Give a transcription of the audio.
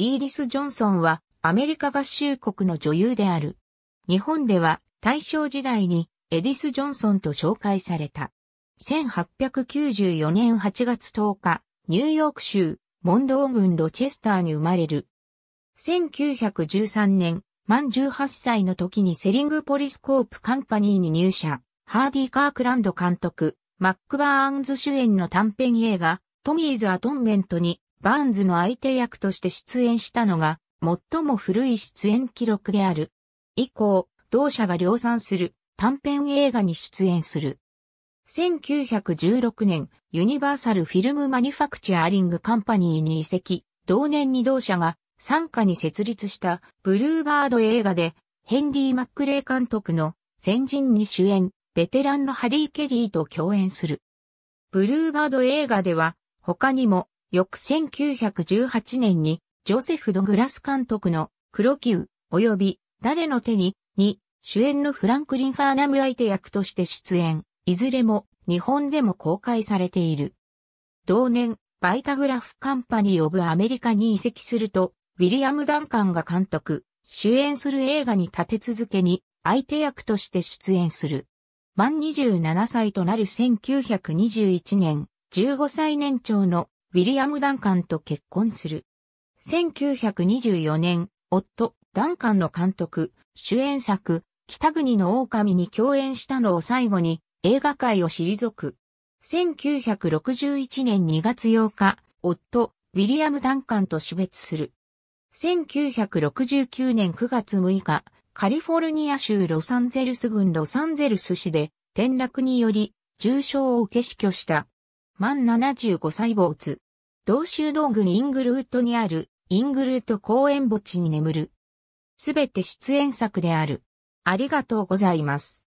イーリス・ジョンソンはアメリカ合衆国の女優である。日本では大正時代にエディス・ジョンソンと紹介された。1894年8月10日、ニューヨーク州モンロー郡ロチェスターに生まれる。1913年、満18歳の時にセリングポリスコープカンパニーに入社、ハーディ・カークランド監督、マックバーンズ主演の短編映画、トミーズ・アトンメントにバーンズの相手役として出演したのが、最も古い出演記録である。以降、同社が量産する短編映画に出演する。1916年、ユニバーサルフィルムマニュファクチャーリングカンパニーに移籍、同年に同社が参加に設立したブルーバード映画で、ヘンリー・マックレイ監督の先人に主演、ベテランのハリー・ケリーと共演する。ブルーバード映画では、他にも翌1918年に、ジョセフ・ド・グラス監督の黒ー、及び誰の手に、に、主演のフランクリン・ファーナム相手役として出演、いずれも日本でも公開されている。同年、バイタグラフ・カンパニー・オブ・アメリカに移籍すると、ウィリアム・ダンカンが監督、主演する映画に立て続けに相手役として出演する。満27歳となる1921年、15歳年長のウィリアム・ダンカンと結婚する。1924年、夫、ダンカンの監督、主演作、北国の狼に共演したのを最後に映画界を退く。1961年2月8日、夫、ウィリアム・ダンカンと死別する。1969年9月6日、カリフォルニア州ロサンゼルス郡ロサンゼルス市で転落により重傷を受け死去した満75歳没。同州道群イングルートにある、イングルート公園墓地に眠る。すべて出演作である。ありがとうございます。